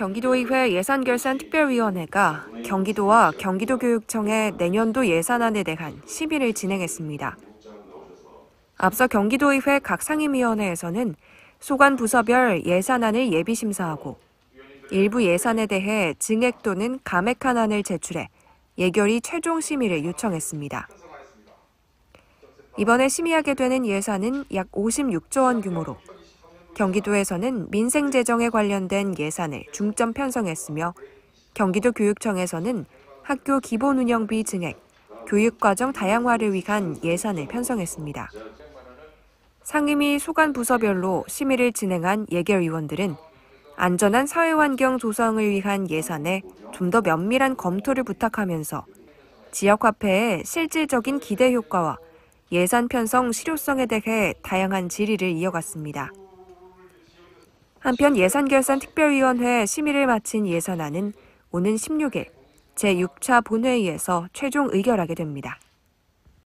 경기도의회 예산결산특별위원회가 경기도와 경기도교육청의 내년도 예산안에 대한 심의를 진행했습니다. 앞서 경기도의회 각 상임위원회에서는 소관 부서별 예산안을 예비심사하고 일부 예산에 대해 증액 또는 감액한 안을 제출해 예결위 최종 심의를 요청했습니다. 이번에 심의하게 되는 예산은 약 56조 원 규모로 경기도에서는 민생 재정에 관련된 예산을 중점 편성했으며 경기도 교육청에서는 학교 기본 운영비 증액, 교육과정 다양화를 위한 예산을 편성했습니다. 상임위 소관 부서별로 심의를 진행한 예결위원들은 안전한 사회환경 조성을 위한 예산에 좀 더 면밀한 검토를 부탁하면서 지역화폐의 실질적인 기대 효과와 예산 편성 실효성에 대해 다양한 질의를 이어갔습니다. 한편 예산결산특별위원회 심의를 마친 예산안은 오는 16일 제6차 본회의에서 최종 의결하게 됩니다.